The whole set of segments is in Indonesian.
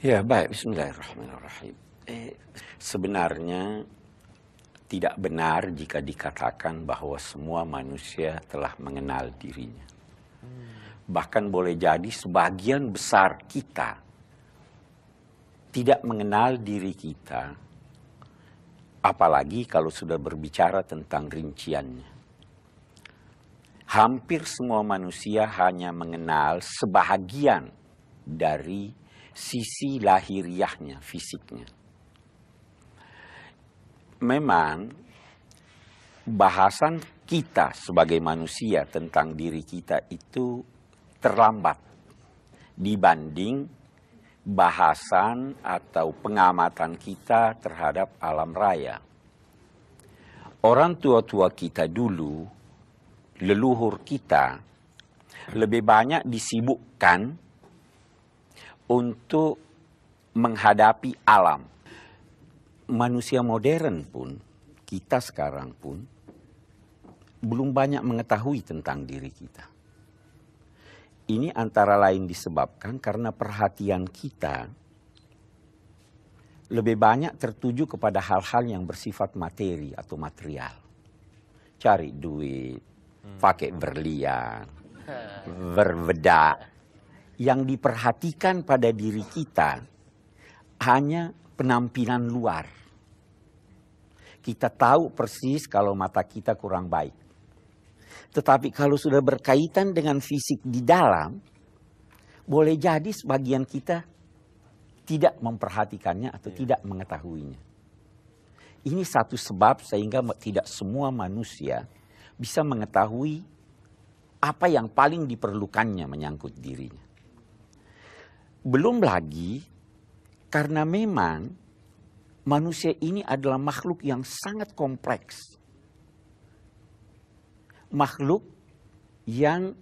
Ya baik, bismillahirrahmanirrahim. Eh, sebenarnya tidak benar jika dikatakan bahwa semua manusia telah mengenal dirinya. Hmm. Bahkan boleh jadi sebagian besar kita tidak mengenal diri kita, apalagi kalau sudah berbicara tentang rinciannya. Hampir semua manusia hanya mengenal sebahagian dari sisi lahiriahnya, fisiknya. Memang bahasan kita sebagai manusia tentang diri kita itu terlambat dibanding bahasan atau pengamatan kita terhadap alam raya. Orang tua-tua kita dulu, leluhur kita, lebih banyak disibukkan untuk menghadapi alam. Manusia modern pun, kita sekarang pun, belum banyak mengetahui tentang diri kita. Ini antara lain disebabkan karena perhatian kita lebih banyak tertuju kepada hal-hal yang bersifat materi atau material. Cari duit, hmm. pakai berlian, berbeda, yang diperhatikan pada diri kita hanya penampilan luar. Kita tahu persis kalau mata kita kurang baik. Tetapi kalau sudah berkaitan dengan fisik di dalam, boleh jadi sebagian kita tidak memperhatikannya atau iya. tidak mengetahuinya. Ini satu sebab sehingga tidak semua manusia bisa mengetahui apa yang paling diperlukannya menyangkut dirinya. Belum lagi karena memang manusia ini adalah makhluk yang sangat kompleks. Makhluk yang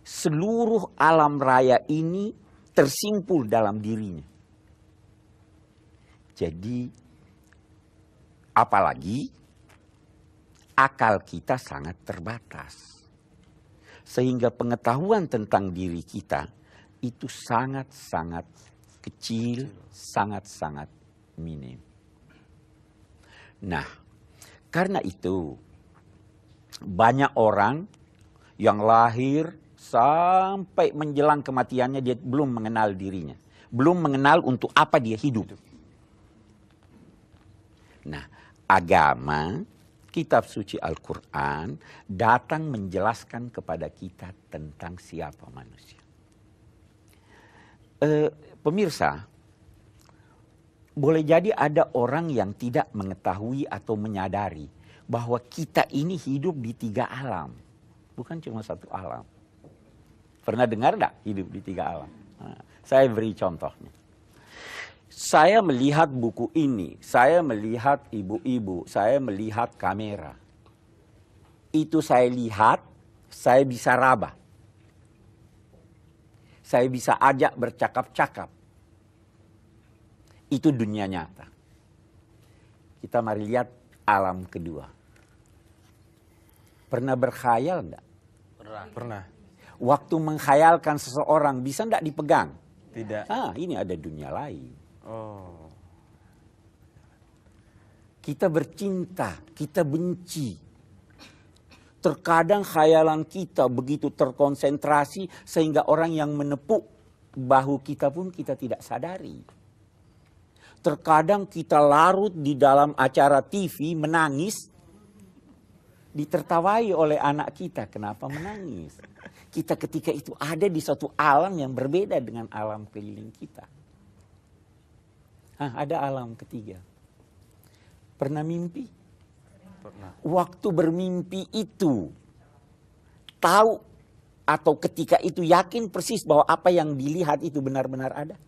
seluruh alam raya ini tersimpul dalam dirinya. Jadi apalagi akal kita sangat terbatas. Sehingga pengetahuan tentang diri kita itu sangat-sangat kecil, sangat-sangat minim. Nah, karena itu banyak orang yang lahir sampai menjelang kematiannya dia belum mengenal dirinya, belum mengenal untuk apa dia hidup. Nah, agama kitab suci Al-Quran datang menjelaskan kepada kita tentang siapa manusia eh, pemirsa, boleh jadi ada orang yang tidak mengetahui atau menyadari bahwa kita ini hidup di tiga alam, bukan cuma satu alam. Pernah dengar tidak hidup di tiga alam? Nah, saya beri contohnya. Saya melihat buku ini, saya melihat ibu-ibu, saya melihat kamera. Itu saya lihat, saya bisa raba saya bisa ajak bercakap-cakap. Itu dunia nyata. Kita mari lihat alam kedua. Pernah berkhayal enggak? Pernah. Pernah. Waktu mengkhayalkan seseorang bisa enggak dipegang? Tidak. Ah, ini ada dunia lain. Oh. Kita bercinta, kita benci, Terkadang khayalan kita begitu terkonsentrasi sehingga orang yang menepuk bahu kita pun kita tidak sadari. Terkadang kita larut di dalam acara TV menangis ditertawai oleh anak kita kenapa menangis. Kita ketika itu ada di suatu alam yang berbeda dengan alam keliling kita. Hah, ada alam ketiga. Pernah mimpi? Pernah. Waktu bermimpi itu tahu atau ketika itu yakin persis bahwa apa yang dilihat itu benar-benar ada?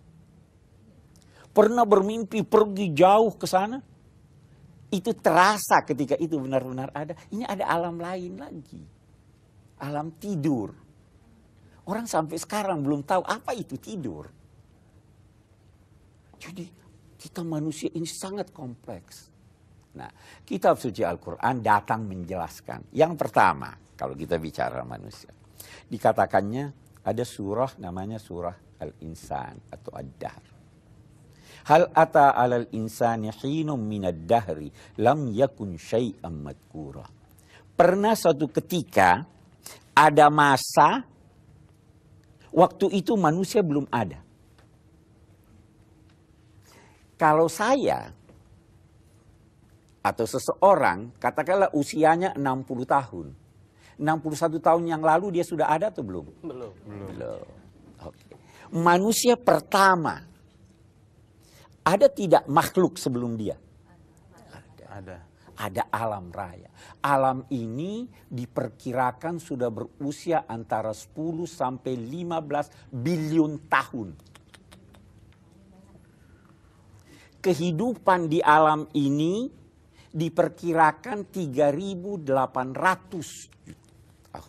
Pernah bermimpi pergi jauh ke sana? Itu terasa ketika itu benar-benar ada. Ini ada alam lain lagi. Alam tidur. Orang sampai sekarang belum tahu apa itu tidur. Jadi kita manusia ini sangat kompleks. Nah, kitab suci Al-Quran datang menjelaskan. Yang pertama, kalau kita bicara manusia. Dikatakannya ada surah namanya surah Al-Insan atau Ad-Dahr. Hal ata alal insani hinum minad dahri lam yakun syai'am madkura. Pernah suatu ketika ada masa waktu itu manusia belum ada. Kalau saya atau seseorang katakanlah usianya 60 tahun. 61 tahun yang lalu dia sudah ada atau belum? Belum. Belum. belum. Okay. Manusia pertama. Ada tidak makhluk sebelum dia? Ada. Ada. Ada alam raya. Alam ini diperkirakan sudah berusia antara 10 sampai 15 biliun tahun. Kehidupan di alam ini diperkirakan 3.800 ah.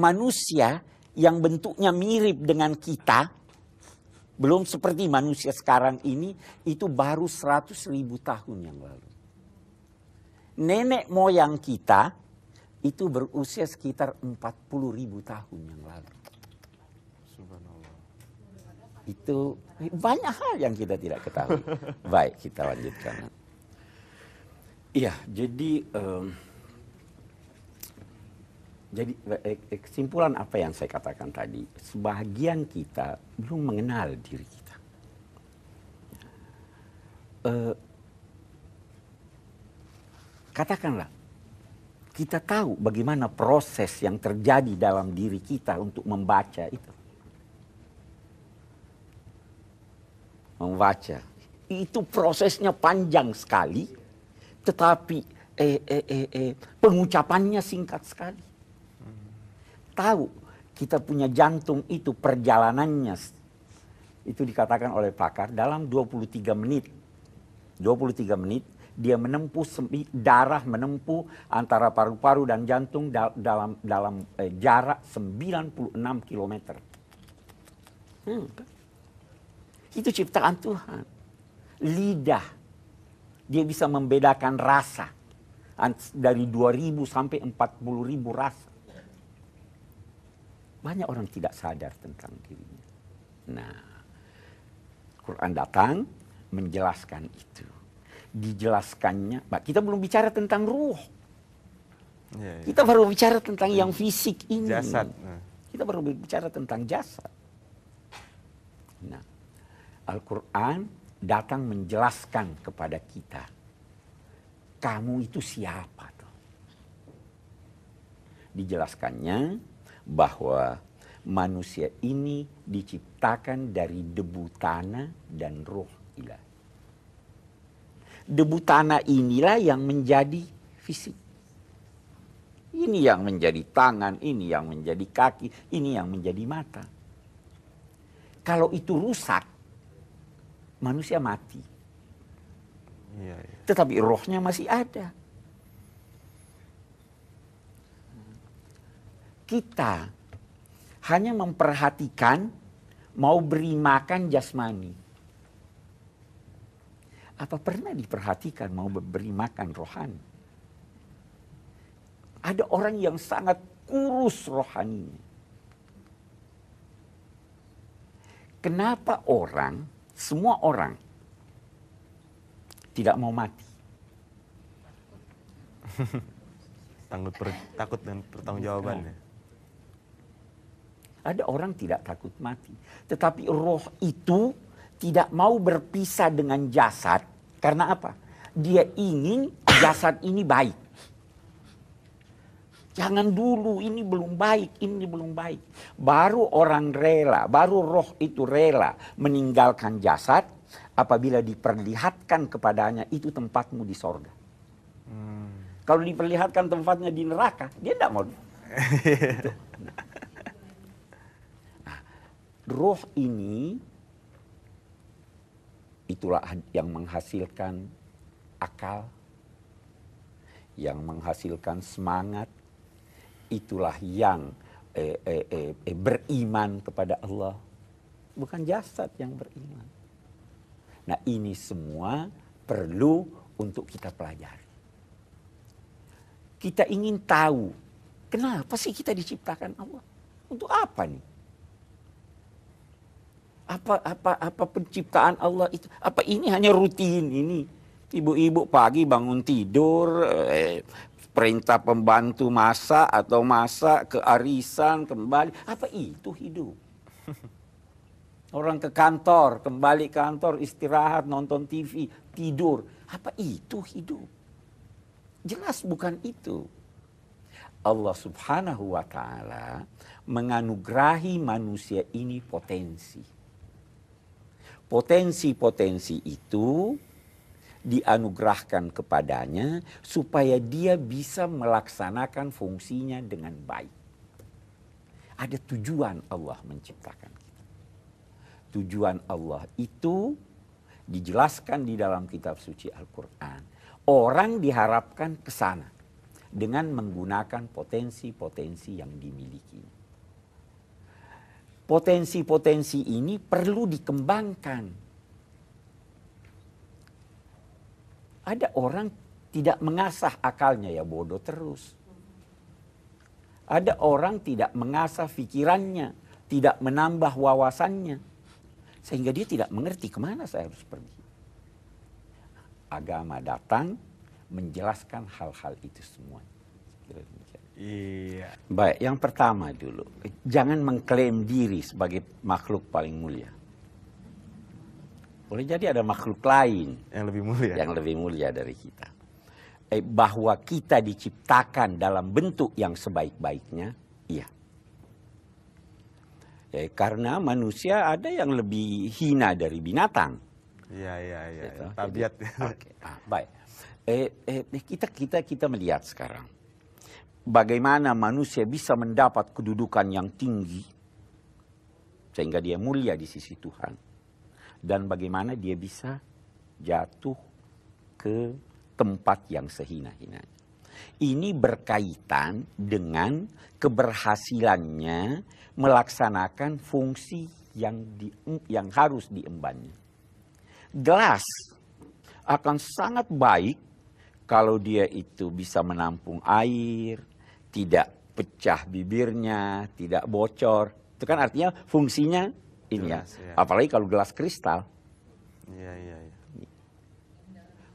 Manusia yang bentuknya mirip dengan kita, belum seperti manusia sekarang ini, itu baru 100.000 tahun yang lalu. Nenek moyang kita itu berusia sekitar 40.000 tahun yang lalu. Itu banyak hal yang kita tidak ketahui. Baik, kita lanjutkan. Iya, jadi um, jadi e, e, kesimpulan apa yang saya katakan tadi, sebagian kita belum mengenal diri kita. Uh, katakanlah kita tahu bagaimana proses yang terjadi dalam diri kita untuk membaca itu. Membaca itu prosesnya panjang sekali tetapi eh, eh, eh, eh, pengucapannya singkat sekali. Tahu kita punya jantung itu perjalanannya itu dikatakan oleh pakar dalam 23 menit. 23 menit dia menempuh darah menempuh antara paru-paru dan jantung dal dalam dalam eh, jarak 96 km. Hmm. Itu ciptaan Tuhan. Lidah dia bisa membedakan rasa dari 2000 sampai 40 ribu rasa. Banyak orang tidak sadar tentang dirinya. Nah, Quran datang menjelaskan itu. Dijelaskannya, bah, kita belum bicara tentang ruh. Iya, iya. Kita baru bicara tentang yang iya. fisik ini. Jasad. Nah. Kita baru bicara tentang jasad. Nah, Al-Quran datang menjelaskan kepada kita, kamu itu siapa tuh? Dijelaskannya bahwa manusia ini diciptakan dari debu tanah dan roh ilah. Debu tanah inilah yang menjadi fisik. Ini yang menjadi tangan, ini yang menjadi kaki, ini yang menjadi mata. Kalau itu rusak, manusia mati. Ya, ya. Tetapi rohnya masih ada. Kita hanya memperhatikan mau beri makan jasmani. Apa pernah diperhatikan mau beri makan rohani? Ada orang yang sangat kurus rohaninya. Kenapa orang semua orang tidak mau mati. takut, per, takut dan pertanggungjawaban. Bukan. Ya? Ada orang tidak takut mati, tetapi roh itu tidak mau berpisah dengan jasad karena apa? Dia ingin jasad ini baik. Jangan dulu, ini belum baik, ini belum baik. Baru orang rela, baru roh itu rela meninggalkan jasad apabila diperlihatkan kepadanya itu tempatmu di sorga. Hmm. Kalau diperlihatkan tempatnya di neraka, dia tidak mau. nah, roh ini itulah yang menghasilkan akal, yang menghasilkan semangat, itulah yang eh, eh, eh, eh, beriman kepada Allah, bukan jasad yang beriman. Nah, ini semua perlu untuk kita pelajari. Kita ingin tahu kenapa sih kita diciptakan Allah? Untuk apa nih? Apa apa apa penciptaan Allah itu? Apa ini hanya rutin ini? Ibu-ibu pagi bangun tidur, eh, perintah pembantu masa atau masa ke arisan kembali apa itu hidup orang ke kantor kembali kantor istirahat nonton TV tidur apa itu hidup jelas bukan itu Allah Subhanahu wa taala menganugerahi manusia ini potensi potensi-potensi itu dianugerahkan kepadanya supaya dia bisa melaksanakan fungsinya dengan baik. Ada tujuan Allah menciptakan kita. Tujuan Allah itu dijelaskan di dalam kitab suci Al-Quran. Orang diharapkan ke sana dengan menggunakan potensi-potensi yang dimiliki. potensi-potensi ini perlu dikembangkan ada orang tidak mengasah akalnya ya bodoh terus. Ada orang tidak mengasah pikirannya, tidak menambah wawasannya. Sehingga dia tidak mengerti kemana saya harus pergi. Agama datang menjelaskan hal-hal itu semua. Iya. Baik, yang pertama dulu. Jangan mengklaim diri sebagai makhluk paling mulia. Boleh jadi ada makhluk lain yang lebih mulia, yang lebih mulia dari kita. Eh, bahwa kita diciptakan dalam bentuk yang sebaik-baiknya, iya. Eh, karena manusia ada yang lebih hina dari binatang. Iya, iya, iya. Gitu. Tabiat. Okay. Ah, baik. Eh, eh, eh, kita kita kita melihat sekarang bagaimana manusia bisa mendapat kedudukan yang tinggi sehingga dia mulia di sisi Tuhan dan bagaimana dia bisa jatuh ke tempat yang sehina hina Ini berkaitan dengan keberhasilannya melaksanakan fungsi yang di, yang harus diembannya. Gelas akan sangat baik kalau dia itu bisa menampung air, tidak pecah bibirnya, tidak bocor. Itu kan artinya fungsinya ini ya. ya. Apalagi kalau gelas kristal. Iya, iya, iya.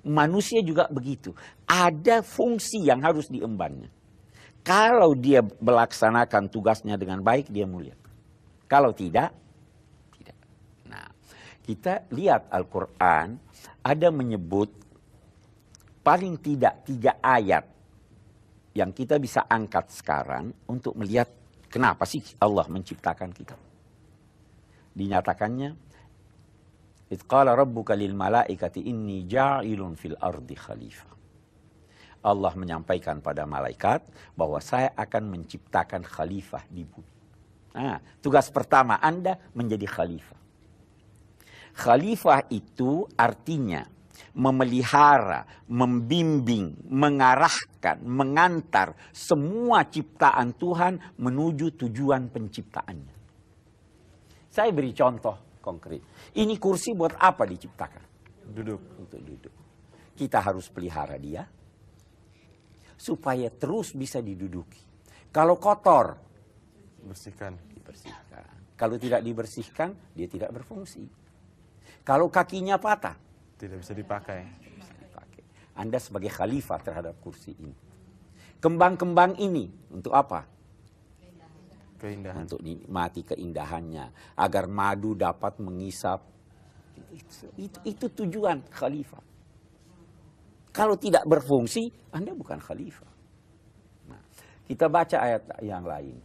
Manusia juga begitu. Ada fungsi yang harus diembannya. Kalau dia melaksanakan tugasnya dengan baik, dia mulia. Kalau tidak, tidak. Nah, kita lihat Al-Quran ada menyebut paling tidak tiga ayat yang kita bisa angkat sekarang untuk melihat kenapa sih Allah menciptakan kita dinyatakannya itqala rabbuka lil malaikati inni ja'ilun fil ardi khalifah. Allah menyampaikan pada malaikat bahwa saya akan menciptakan khalifah di bumi. Nah, tugas pertama Anda menjadi khalifah. Khalifah itu artinya memelihara, membimbing, mengarahkan, mengantar semua ciptaan Tuhan menuju tujuan penciptaannya. Saya beri contoh konkret. Ini kursi buat apa diciptakan? Duduk. Untuk duduk. Kita harus pelihara dia supaya terus bisa diduduki. Kalau kotor, bersihkan. Dibersihkan. Kalau tidak dibersihkan, dia tidak berfungsi. Kalau kakinya patah, tidak bisa dipakai. bisa dipakai. Anda sebagai khalifah terhadap kursi ini. Kembang-kembang ini untuk apa? Keindahan. untuk nikmati keindahannya agar madu dapat mengisap itu, itu, itu tujuan khalifah kalau tidak berfungsi anda bukan khalifah nah, kita baca ayat yang lain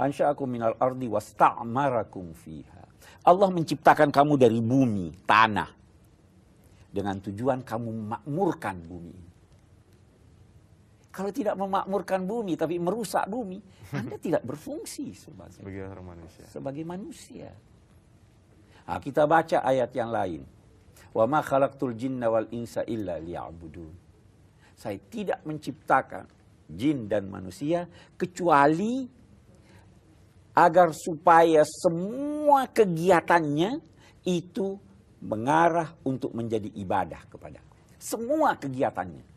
ansha'akum minal ardi wasta'marakum fiha Allah menciptakan kamu dari bumi tanah dengan tujuan kamu makmurkan bumi kalau tidak memakmurkan bumi tapi merusak bumi, Anda tidak berfungsi sebagai, sebagai manusia. Sebagai manusia. Nah, kita baca ayat yang lain. Wa ma khalaqtul jinna wal insa illa liya'budun. Saya tidak menciptakan jin dan manusia kecuali agar supaya semua kegiatannya itu mengarah untuk menjadi ibadah kepada semua kegiatannya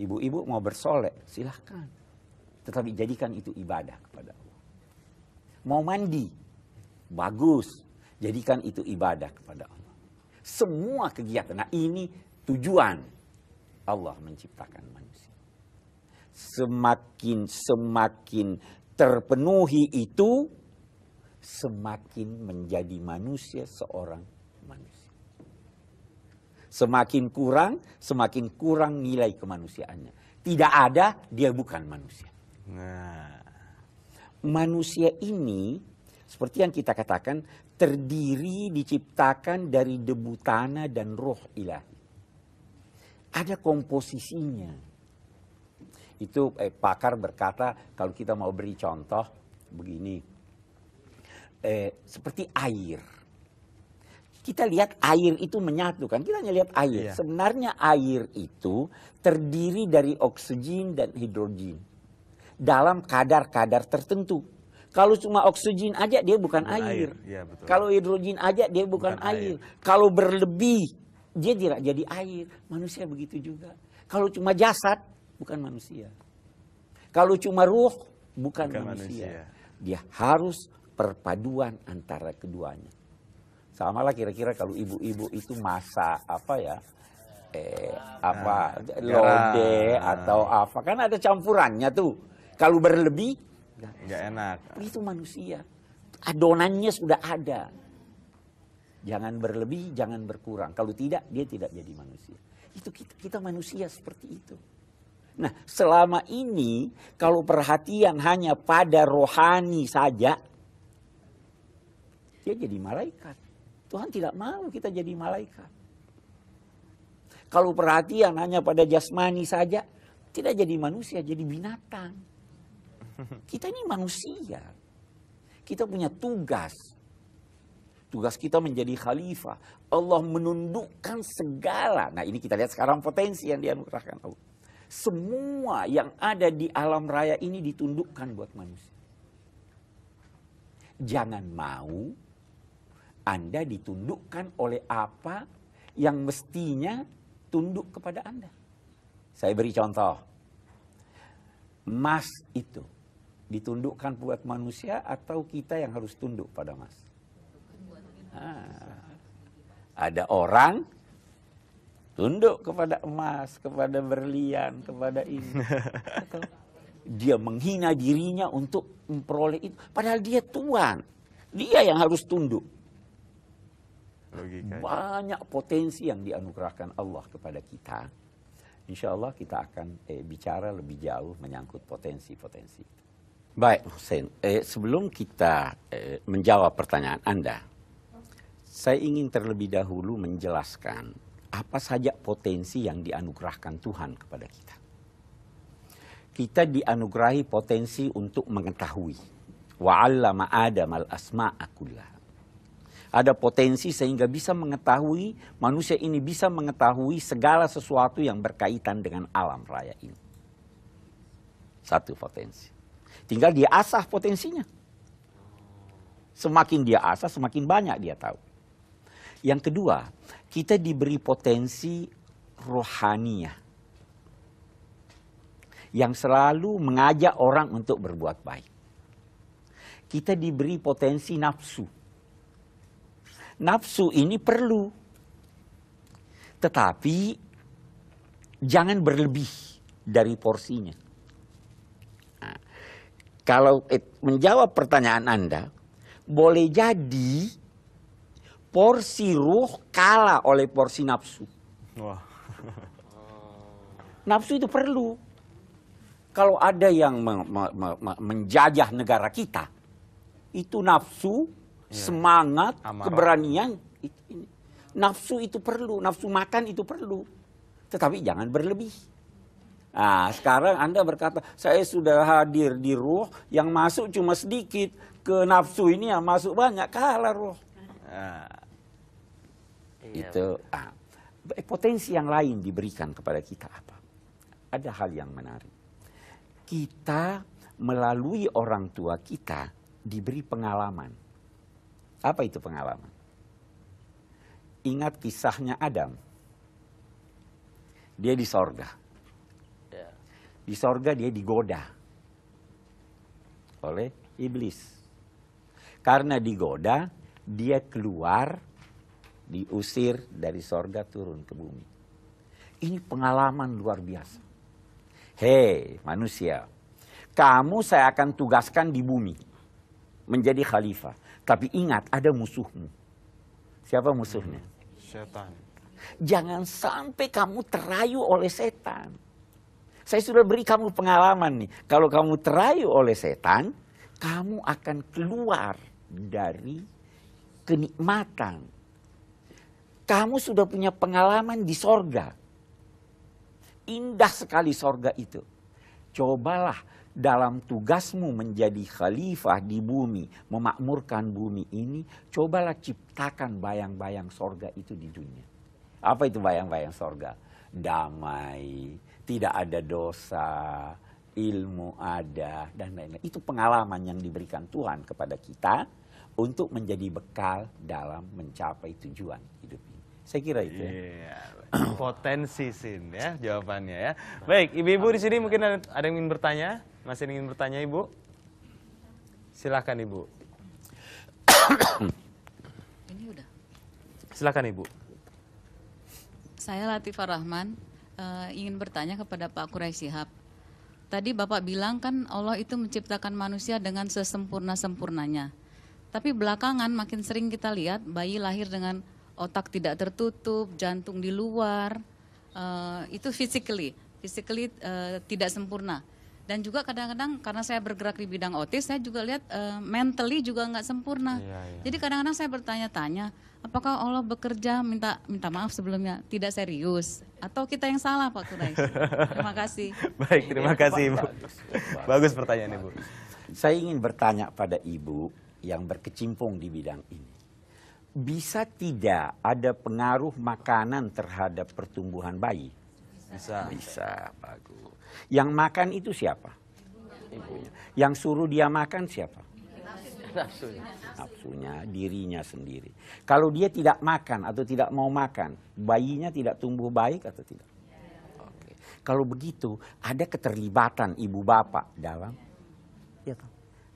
Ibu-ibu mau bersolek, silahkan. Tetapi jadikan itu ibadah kepada Allah. Mau mandi, bagus. Jadikan itu ibadah kepada Allah. Semua kegiatan, nah ini tujuan Allah menciptakan manusia. Semakin semakin terpenuhi itu, semakin menjadi manusia seorang Semakin kurang, semakin kurang nilai kemanusiaannya. Tidak ada, dia bukan manusia. Nah, manusia ini seperti yang kita katakan terdiri diciptakan dari debu tanah dan roh ilahi. Ada komposisinya. Itu eh, pakar berkata kalau kita mau beri contoh begini. Eh, seperti air kita lihat air itu menyatu kan kita hanya lihat air yeah. sebenarnya air itu terdiri dari oksigen dan hidrogen dalam kadar-kadar tertentu kalau cuma oksigen aja dia bukan, bukan air, air. Ya, betul. kalau hidrogen aja dia bukan, bukan air. air kalau berlebih dia tidak jadi air manusia begitu juga kalau cuma jasad bukan manusia kalau cuma ruh bukan, bukan manusia. manusia dia harus perpaduan antara keduanya sama lah kira-kira kalau ibu-ibu itu masa apa ya eh apa nah, lode nah. atau apa kan ada campurannya tuh kalau berlebih nggak enak itu manusia adonannya sudah ada jangan berlebih jangan berkurang kalau tidak dia tidak jadi manusia itu kita kita manusia seperti itu nah selama ini kalau perhatian hanya pada rohani saja dia jadi malaikat Tuhan tidak mau kita jadi malaikat. Kalau perhatian hanya pada jasmani saja, tidak jadi manusia, jadi binatang. Kita ini manusia. Kita punya tugas. Tugas kita menjadi khalifah. Allah menundukkan segala. Nah ini kita lihat sekarang potensi yang dianugerahkan Allah. Semua yang ada di alam raya ini ditundukkan buat manusia. Jangan mau anda ditundukkan oleh apa yang mestinya tunduk kepada Anda. Saya beri contoh. Mas itu ditundukkan buat manusia atau kita yang harus tunduk pada mas? Ah. Ada orang tunduk kepada emas, kepada berlian, kepada ini. dia menghina dirinya untuk memperoleh itu. Padahal dia tuan. Dia yang harus tunduk. Logikanya. banyak potensi yang dianugerahkan Allah kepada kita. Insya Allah kita akan eh, bicara lebih jauh menyangkut potensi-potensi. Baik, Hussein. Eh, sebelum kita eh, menjawab pertanyaan Anda, saya ingin terlebih dahulu menjelaskan apa saja potensi yang dianugerahkan Tuhan kepada kita. Kita dianugerahi potensi untuk mengetahui. Wa'allama Adam al asmaakullah ada potensi sehingga bisa mengetahui manusia ini bisa mengetahui segala sesuatu yang berkaitan dengan alam raya ini. Satu potensi. Tinggal dia asah potensinya. Semakin dia asah, semakin banyak dia tahu. Yang kedua, kita diberi potensi rohania. yang selalu mengajak orang untuk berbuat baik. Kita diberi potensi nafsu nafsu ini perlu. Tetapi jangan berlebih dari porsinya. Nah, kalau eh, menjawab pertanyaan Anda, boleh jadi porsi ruh kalah oleh porsi nafsu. Wah. nafsu itu perlu. Kalau ada yang menjajah negara kita, itu nafsu Ya. semangat, keberanian. Nafsu itu perlu, nafsu makan itu perlu. Tetapi jangan berlebih. Nah, sekarang Anda berkata, saya sudah hadir di ruh, yang masuk cuma sedikit. Ke nafsu ini yang masuk banyak, kalah ruh. Nah, itu. nah, potensi yang lain diberikan kepada kita apa? Ada hal yang menarik. Kita melalui orang tua kita diberi pengalaman apa itu pengalaman? Ingat kisahnya Adam. Dia di sorga. Ya. Di sorga dia digoda oleh iblis. Karena digoda, dia keluar, diusir dari sorga turun ke bumi. Ini pengalaman luar biasa. Hei manusia, kamu saya akan tugaskan di bumi menjadi khalifah. Tapi ingat, ada musuhmu. Siapa musuhnya? Hmm. Setan. Jangan sampai kamu terayu oleh setan. Saya sudah beri kamu pengalaman nih. Kalau kamu terayu oleh setan, kamu akan keluar dari kenikmatan. Kamu sudah punya pengalaman di sorga. Indah sekali sorga itu. Cobalah dalam tugasmu menjadi khalifah di bumi, memakmurkan bumi ini, cobalah ciptakan bayang-bayang sorga itu di dunia. Apa itu bayang-bayang sorga? Damai, tidak ada dosa, ilmu ada, dan lain-lain. Itu pengalaman yang diberikan Tuhan kepada kita untuk menjadi bekal dalam mencapai tujuan hidup ini. Saya kira itu. Yeah. Ya. Iya, potensi sin ya jawabannya ya. Baik, ibu-ibu di sini mungkin ada yang ingin bertanya. Masih ingin bertanya Ibu? Silahkan Ibu. Ini udah. Silahkan Ibu. Saya Latifah Rahman, uh, ingin bertanya kepada Pak Quraish Sihab. Tadi Bapak bilang kan Allah itu menciptakan manusia dengan sesempurna-sempurnanya. Tapi belakangan makin sering kita lihat bayi lahir dengan otak tidak tertutup, jantung di luar. Uh, itu physically, physically uh, tidak sempurna dan juga kadang-kadang karena saya bergerak di bidang otis saya juga lihat uh, mentally juga nggak sempurna iya, iya. jadi kadang-kadang saya bertanya-tanya apakah Allah bekerja minta minta maaf sebelumnya tidak serius atau kita yang salah Pak Kurai terima kasih baik terima iya, kasih Ibu bagus pertanyaan ibu. saya ingin bertanya pada Ibu yang berkecimpung di bidang ini bisa tidak ada pengaruh makanan terhadap pertumbuhan bayi bisa, bisa. bagus yang makan itu siapa? Ibunya. Yang suruh dia makan siapa? Nafsunya. Nafsunya, dirinya sendiri. Kalau dia tidak makan atau tidak mau makan, bayinya tidak tumbuh baik atau tidak? Oke. Kalau begitu, ada keterlibatan ibu bapak dalam. Ya,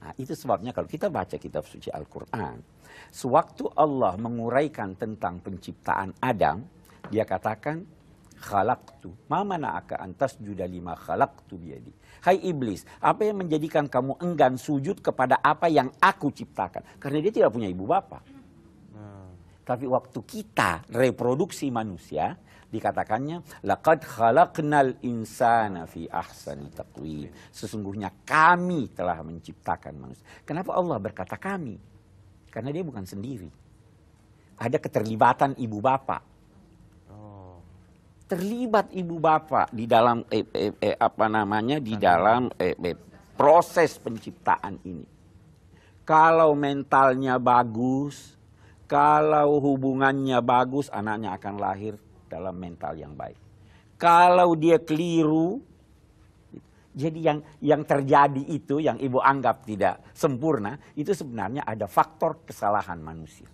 nah, itu sebabnya kalau kita baca kitab suci Al-Quran, sewaktu Allah menguraikan tentang penciptaan Adam, dia katakan khalaqtu. Ma aka antas lima khalaqtu biyadi. Hai iblis, apa yang menjadikan kamu enggan sujud kepada apa yang aku ciptakan? Karena dia tidak punya ibu bapa. Tapi waktu kita reproduksi manusia, dikatakannya laqad khalaqnal insana fi ahsani taqwim. Sesungguhnya kami telah menciptakan manusia. Kenapa Allah berkata kami? Karena dia bukan sendiri. Ada keterlibatan ibu bapak terlibat ibu bapak di dalam eh, eh, eh, apa namanya di dalam eh, eh, proses penciptaan ini. Kalau mentalnya bagus, kalau hubungannya bagus, anaknya akan lahir dalam mental yang baik. Kalau dia keliru, jadi yang yang terjadi itu yang ibu anggap tidak sempurna itu sebenarnya ada faktor kesalahan manusia.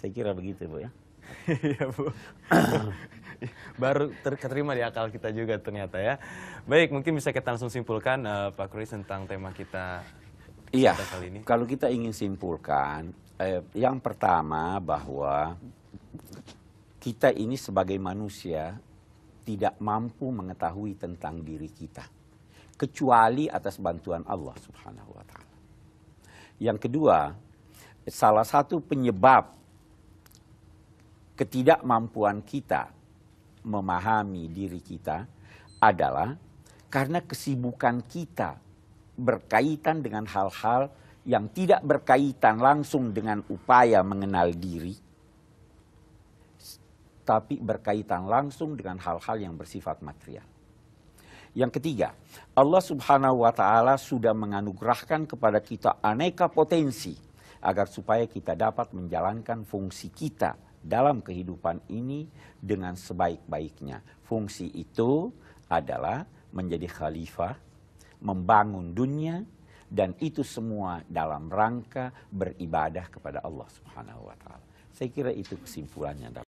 Saya kira begitu bu ya. Iya bu. Baru ter terima di akal kita juga ternyata ya. Baik, mungkin bisa kita langsung simpulkan uh, Pak Kris tentang tema kita. Iya. kali ini. Kalau kita ingin simpulkan, eh, yang pertama bahwa kita ini sebagai manusia tidak mampu mengetahui tentang diri kita kecuali atas bantuan Allah Subhanahu wa taala. Yang kedua, salah satu penyebab ketidakmampuan kita memahami diri kita adalah karena kesibukan kita berkaitan dengan hal-hal yang tidak berkaitan langsung dengan upaya mengenal diri, tapi berkaitan langsung dengan hal-hal yang bersifat material. Yang ketiga, Allah Subhanahu wa Ta'ala sudah menganugerahkan kepada kita aneka potensi agar supaya kita dapat menjalankan fungsi kita dalam kehidupan ini dengan sebaik-baiknya. Fungsi itu adalah menjadi khalifah, membangun dunia, dan itu semua dalam rangka beribadah kepada Allah Subhanahu wa Ta'ala. Saya kira itu kesimpulannya.